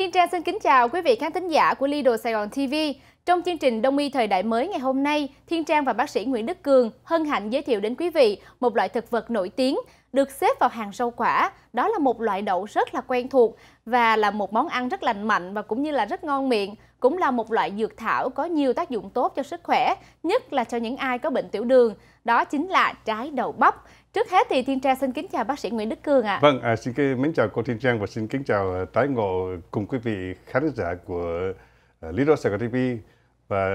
Hiên Trang xin kính chào quý vị khán thính giả của Lido Sài Gòn TV. Trong chương trình Đông y thời đại mới ngày hôm nay, Thiên Trang và bác sĩ Nguyễn Đức Cường hân hạnh giới thiệu đến quý vị một loại thực vật nổi tiếng được xếp vào hàng rau quả. Đó là một loại đậu rất là quen thuộc và là một món ăn rất lành mạnh và cũng như là rất ngon miệng. Cũng là một loại dược thảo có nhiều tác dụng tốt cho sức khỏe, nhất là cho những ai có bệnh tiểu đường. Đó chính là trái đậu bắp. Trước hết thì Thiên Trang xin kính chào bác sĩ Nguyễn Đức Cường ạ. À. Vâng, à, xin kính chào cô Thiên Trang và xin kính chào à, tái ngộ cùng quý vị khán giả của à, Lido Sài Gòn TV và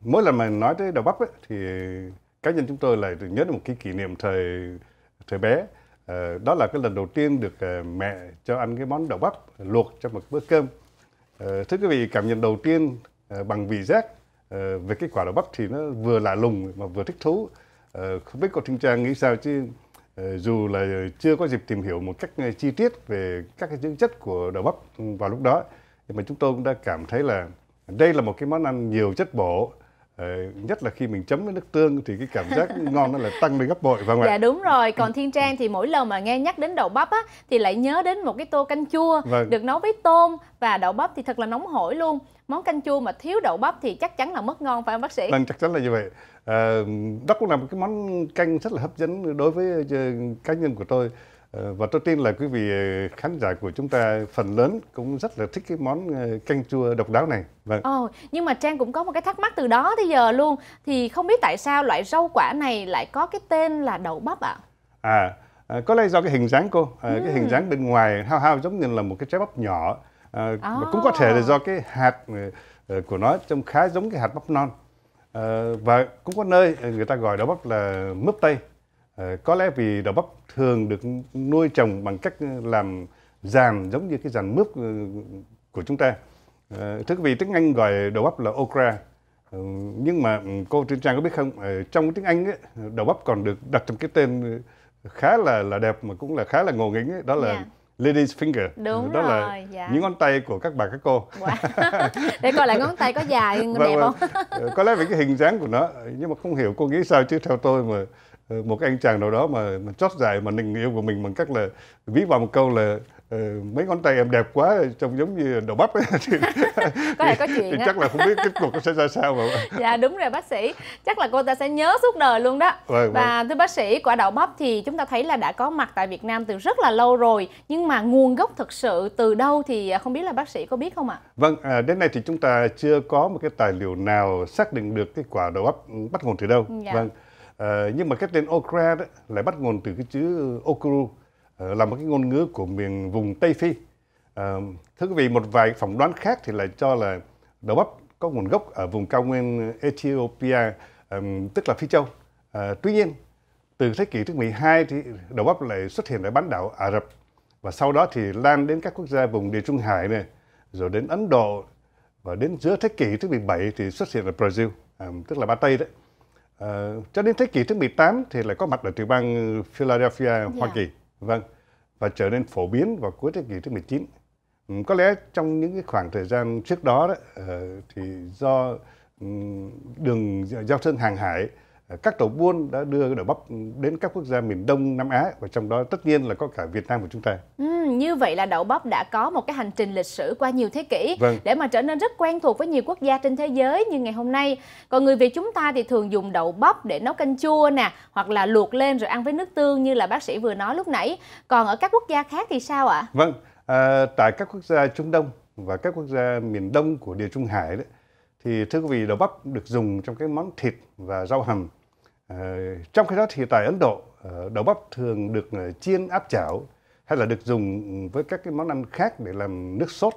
mỗi lần mà nói tới đào bắp ấy, thì cá nhân chúng tôi lại nhớ được một cái kỷ niệm thời thời bé ờ, đó là cái lần đầu tiên được ờ, mẹ cho ăn cái món đậu bắp luộc trong một bữa cơm à, thưa quý vị cảm nhận đầu tiên bằng vị giác về cái quả đậu bắp thì nó vừa lạ lùng mà vừa thích thú không biết cô Trinh Trang nghĩ sao chứ dù là chưa có dịp tìm hiểu một cách chi tiết về các cái dưỡng chất của đậu bắp vào lúc đó nhưng mà chúng tôi cũng đã cảm thấy là đây là một cái món ăn nhiều chất bổ ờ, nhất là khi mình chấm với nước tương thì cái cảm giác ngon nó lại tăng lên gấp bội và ngoài dạ đúng rồi còn ừ. thiên trang thì mỗi lần mà nghe nhắc đến đậu bắp á thì lại nhớ đến một cái tô canh chua vâng. được nấu với tôm và đậu bắp thì thật là nóng hổi luôn món canh chua mà thiếu đậu bắp thì chắc chắn là mất ngon phải không bác sĩ vâng chắc chắn là như vậy à, đó cũng là một cái món canh rất là hấp dẫn đối với ờ, cá nhân của tôi Ờ, và tôi tin là quý vị ờ, khán giả của chúng ta phần lớn cũng rất là thích cái món ờ, canh chua độc đáo này. Vâng. Ồ, nhưng mà Trang cũng có một cái thắc mắc từ đó tới giờ luôn. Thì không biết tại sao loại rau quả này lại có cái tên là đậu bắp ạ? À? à, có lẽ do cái hình dáng cô, ừ. cái hình hmm. dáng bên ngoài hao hao giống như là một cái trái bắp nhỏ. à. à. Cũng có thể là do cái hạt của nó trông khá giống cái hạt bắp non. À, và cũng có nơi người ta gọi đậu bắp là mướp tây. Ờ, có lẽ vì đậu bắp thường được nuôi trồng bằng cách ờ, làm giàn giống như cái giàn mướp ờ, của chúng ta thưa quý vị tiếng anh gọi đậu bắp là okra nhưng mà ừ, cô Trinh Trang có biết không trong tiếng Anh ấy, đậu bắp còn được đặt trong cái tên khá là là đẹp mà cũng là khá là ngộ nghĩnh ấy, đó là yeah. Dạ. Ladies finger Đúng đó rồi, là dạ. những ngón tay của các bà các cô wow. để coi lại ngón tay có dài vâng, đẹp vâng. không có lẽ vì cái hình dáng của nó nhưng mà không hiểu cô nghĩ sao chứ theo tôi mà Ờ, một anh chàng nào đó mà, mà chót dài mà tình yêu của mình bằng cách là ví vào một câu là ờ, mấy ngón tay em đẹp quá trông giống như đậu bắp ấy. thì, có thể có chuyện thì chắc là không biết kết cục sẽ ra sao mà dạ đúng rồi bác sĩ chắc là cô ta sẽ nhớ suốt đời luôn đó vâng, vâng. và vâng. thưa bác sĩ quả đậu bắp thì chúng ta thấy là đã có mặt tại Việt Nam từ rất là lâu rồi nhưng mà nguồn gốc thực sự từ đâu thì à, không biết là bác sĩ có biết không ạ vâng à, đến nay thì chúng ta chưa có một cái tài liệu nào xác định được cái quả đậu bắp bắt nguồn từ đâu dạ. vâng Ờ, nhưng mà cái tên Okra đó lại bắt nguồn từ cái chữ Okuru ờ, là một cái ngôn ngữ của miền vùng Tây Phi. Ờ, thưa quý vị, một vài phỏng đoán khác thì lại cho là đậu bắp có nguồn gốc ở vùng cao nguyên Ethiopia, ờ, tức là Phi Châu. Ờ, tuy nhiên, từ thế kỷ thứ 12 thì đậu bắp lại xuất hiện ở bán đảo Ả Rập và sau đó thì lan đến các quốc gia vùng Địa Trung Hải này, rồi đến Ấn Độ và đến giữa thế kỷ thứ 17 thì xuất hiện ở Brazil, tức là Ba Tây đấy. Ờ, cho đến thế kỷ thứ 18 thì lại có mặt ở tiểu bang ừ, Philadelphia, yeah. Dạ. Hoa Kỳ. Vâng, và trở nên phổ biến vào cuối thế kỷ thứ 19. Ừ, có lẽ trong những cái khoảng thời gian trước đó, đó ờ, thì do ừ, đường giao thương hàng hải các tàu buôn đã đưa đậu bắp đến các quốc gia miền Đông Nam Á và trong đó tất nhiên là có cả Việt Nam của chúng ta. Ừ, như vậy là đậu bắp đã có một cái hành trình lịch sử qua nhiều thế kỷ vâng. để mà trở nên rất quen thuộc với nhiều quốc gia trên thế giới như ngày hôm nay. Còn người Việt chúng ta thì thường dùng đậu bắp để nấu canh chua nè, hoặc là luộc lên rồi ăn với nước tương như là bác sĩ vừa nói lúc nãy. Còn ở các quốc gia khác thì sao ạ? Vâng, à, tại các quốc gia Trung Đông và các quốc gia miền Đông của Địa Trung Hải đấy thì thưa quý vị đậu bắp được dùng trong cái món thịt và rau hầm ờ, trong khi đó thì tại ấn độ ờ, đậu bắp thường được ờ, chiên áp chảo hay là được dùng với các cái món ăn khác để làm nước sốt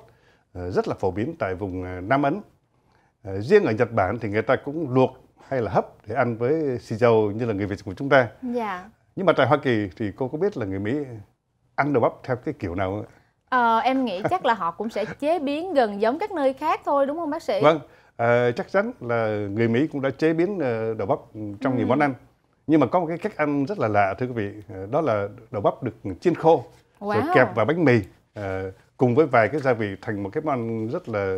rất là phổ biến tại vùng nam ấn riêng ở nhật bản thì người ta cũng luộc hay là hấp để ăn với xì dầu như là người việt của chúng ta yeah. Dạ. nhưng mà tại hoa kỳ thì cô có biết là người mỹ ăn đậu bắp theo cái kiểu nào không? Ờ, em nghĩ chắc là họ cũng sẽ chế biến gần giống các nơi khác thôi đúng không bác sĩ? Vâng, à, chắc chắn là người Mỹ cũng đã chế biến ờ, đậu bắp trong ừ. nhiều món ăn nhưng mà có một cái cách ăn rất là lạ thưa quý vị ờ, đó là đậu bắp được chiên khô wow. rồi kẹp vào bánh mì à, cùng với vài cái gia vị thành một cái món ăn rất là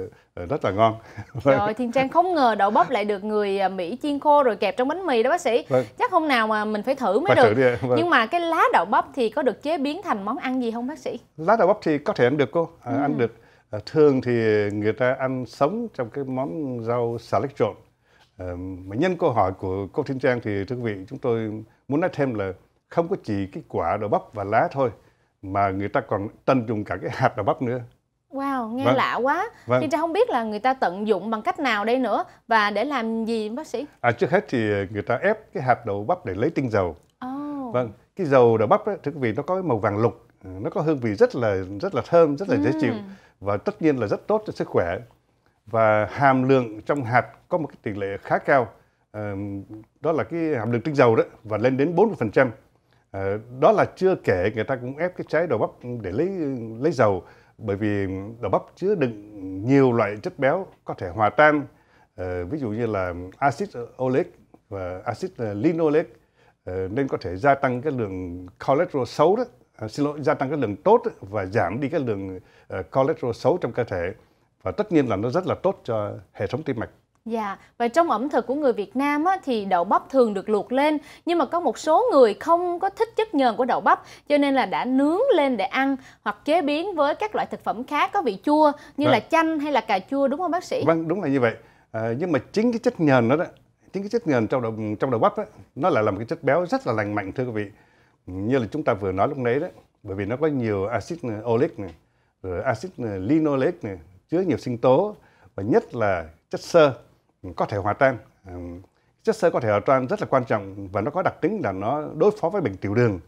rất là ngon. Rồi thì Trang không ngờ đậu bắp lại được người Mỹ chiên khô rồi kẹp trong bánh mì đó bác sĩ. Vâng. Chắc hôm nào mà mình phải thử mới phải được. Thử đi, vâng. Nhưng mà cái lá đậu bắp thì có được chế biến thành món ăn gì không bác sĩ? Lá đậu bắp thì có thể ăn được cô, à, ừ. ăn được À, thường thì người ta ăn sống trong cái món rau xà lách trộn. À, mà nhân câu hỏi của cô Thiên Trang thì thưa quý vị chúng tôi muốn nói thêm là không có chỉ cái quả đậu bắp và lá thôi mà người ta còn tận dụng cả cái hạt đậu bắp nữa. Wow, nghe vâng. lạ quá. Vâng. Thiên ta không biết là người ta tận dụng bằng cách nào đây nữa và để làm gì bác sĩ? À, trước hết thì người ta ép cái hạt đậu bắp để lấy tinh dầu. Oh. Vâng, cái dầu đậu bắp ấy, thưa quý vị nó có cái màu vàng lục, nó có hương vị rất là rất là thơm, rất là dễ chịu và tất nhiên là rất tốt cho sức khỏe và hàm lượng trong hạt có một cái tỷ lệ khá cao đó là cái hàm lượng tinh dầu đó và lên đến 40% à, ờ, đó là chưa kể người ta cũng ép cái trái đậu bắp để lấy lấy dầu bởi vì đậu bắp chứa đựng nhiều loại chất béo có thể hòa tan ờ, ví dụ như là axit oleic và axit linoleic ờ, nên có thể gia tăng cái lượng cholesterol xấu đó À, xin lỗi gia tăng cái lượng tốt và giảm đi cái lượng uh, ờ, cholesterol xấu trong cơ thể và tất nhiên là nó rất là tốt cho hệ thống tim mạch Dạ, và trong ẩm thực của người Việt Nam á, thì đậu bắp thường được luộc lên Nhưng mà có một số người không có thích chất nhờn của đậu bắp Cho nên là đã nướng lên để ăn Hoặc chế biến với các loại thực phẩm khác có vị chua Như vâng. là chanh hay là cà chua đúng không bác sĩ? Vâng, đúng là như vậy à, Nhưng mà chính cái chất nhờn đó, đó Chính cái chất nhờn trong đậu, trong đậu bắp đó, Nó lại là một cái chất béo rất là lành mạnh thưa quý vị như là chúng ta vừa nói lúc nãy đấy bởi vì nó có nhiều axit oleic này rồi axit linoleic này chứa nhiều sinh tố và nhất là chất xơ có thể hòa tan chất xơ có thể hòa tan rất là quan trọng và nó có đặc tính là nó đối phó với bệnh tiểu đường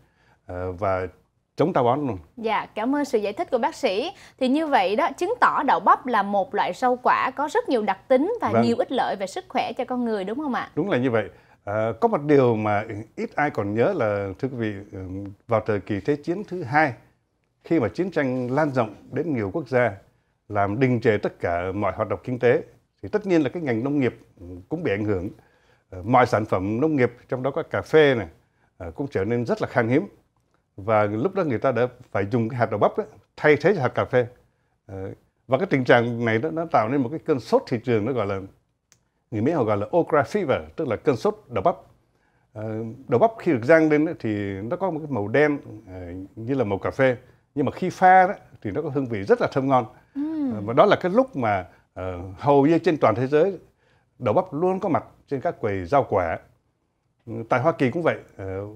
ờ, và chống táo bón luôn. Dạ, cảm ơn sự giải thích của bác sĩ. Thì như vậy đó, chứng tỏ đậu bắp là một loại rau quả có rất nhiều đặc tính và vâng. nhiều ích lợi về sức khỏe cho con người đúng không ạ? Đúng là như vậy. À, có một điều mà ít ai còn nhớ là thưa quý vị vào thời kỳ thế chiến thứ hai khi mà chiến tranh lan rộng đến nhiều quốc gia làm đình trệ tất cả mọi hoạt động kinh tế thì tất nhiên là cái ngành nông nghiệp cũng bị ảnh hưởng ờ, mọi sản phẩm nông nghiệp trong đó có cà phê này ờ, cũng trở nên rất là khan hiếm và lúc đó người ta đã phải dùng cái hạt đậu bắp đó, thay thế cho hạt cà phê và cái tình trạng này đó, nó tạo nên một cái cơn sốt thị trường nó gọi là người Mỹ họ gọi là okra fever tức là cơn sốt đầu bắp ờ, đầu bắp khi được rang lên thì nó có một cái màu đen ờ, như là màu cà phê nhưng mà khi pha thì nó có hương vị rất là thơm ngon ừ. và đó là cái lúc mà hầu như trên toàn thế giới đầu bắp luôn có mặt trên các quầy rau quả ừ, tại Hoa Kỳ cũng vậy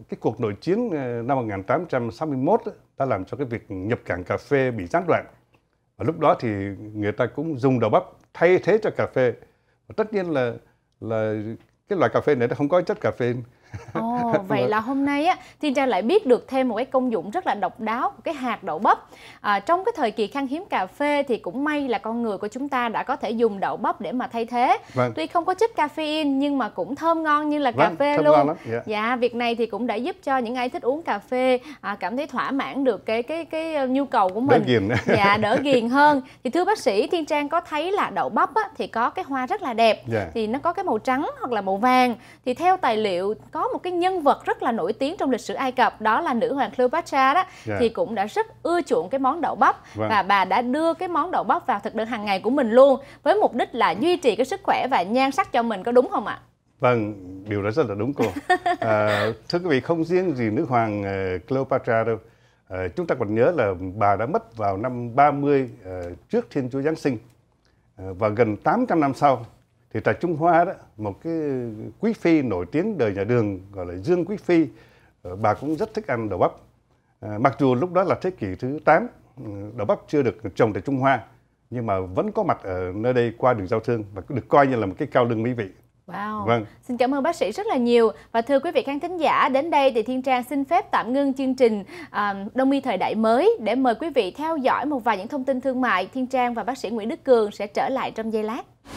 cái cuộc nội chiến năm 1861 đã làm cho cái việc nhập cảng cà phê bị gián đoạn và lúc đó thì người ta cũng dùng đầu bắp thay thế cho cà phê tất nhiên là là cái loại cà phê này nó không có chất cà phê oh, vậy là hôm nay á, Thiên Trang lại biết được thêm một cái công dụng rất là độc đáo của cái hạt đậu bắp. À, trong cái thời kỳ khan hiếm cà phê thì cũng may là con người của chúng ta đã có thể dùng đậu bắp để mà thay thế. Vâng. Tuy không có chất caffeine nhưng mà cũng thơm ngon như là cà vâng, phê luôn. Yeah. Dạ. dạ, việc này thì cũng đã giúp cho những ai thích uống cà phê à, cảm thấy thỏa mãn được cái cái cái ờ, nhu cầu của mình. Đỡ ghiền. dạ, đỡ ghiền hơn. Thì thưa bác sĩ, Thiên Trang có thấy là đậu bắp á, thì có cái hoa rất là đẹp. Yeah. Dạ. Thì nó có cái màu trắng hoặc là màu vàng. Thì theo tài liệu có có một cái nhân vật rất là nổi tiếng trong lịch sử Ai Cập đó là nữ hoàng Cleopatra đó yeah. Dạ. thì cũng đã rất ưa chuộng cái món đậu bắp vâng. và bà đã đưa cái món đậu bắp vào thực đơn hàng ngày của mình luôn với mục đích là duy trì cái sức khỏe và nhan sắc cho mình có đúng không ạ? Vâng, điều đó rất là đúng cô. à, thưa quý vị, không riêng gì nữ hoàng ờ, Cleopatra đâu. À, chúng ta còn nhớ là bà đã mất vào năm 30 uh, ờ, trước Thiên Chúa Giáng sinh à, và gần 800 năm sau thì tại Trung Hoa đó một cái quý phi nổi tiếng đời nhà Đường gọi là Dương Quý phi ờ, bà cũng rất thích ăn đậu bắp à, mặc dù lúc đó là thế kỷ thứ 8 ừ, đậu bắp chưa được trồng tại Trung Hoa nhưng mà vẫn có mặt ở nơi đây qua đường giao thương và được coi như là một cái cao lương mỹ vị Wow. Vâng. Xin cảm ơn bác sĩ rất là nhiều và thưa quý vị khán thính giả đến đây thì Thiên Trang xin phép tạm ngưng chương trình ờ, Đông y thời đại mới để mời quý vị theo dõi một vài những thông tin thương mại Thiên Trang và bác sĩ Nguyễn Đức Cường sẽ trở lại trong giây lát.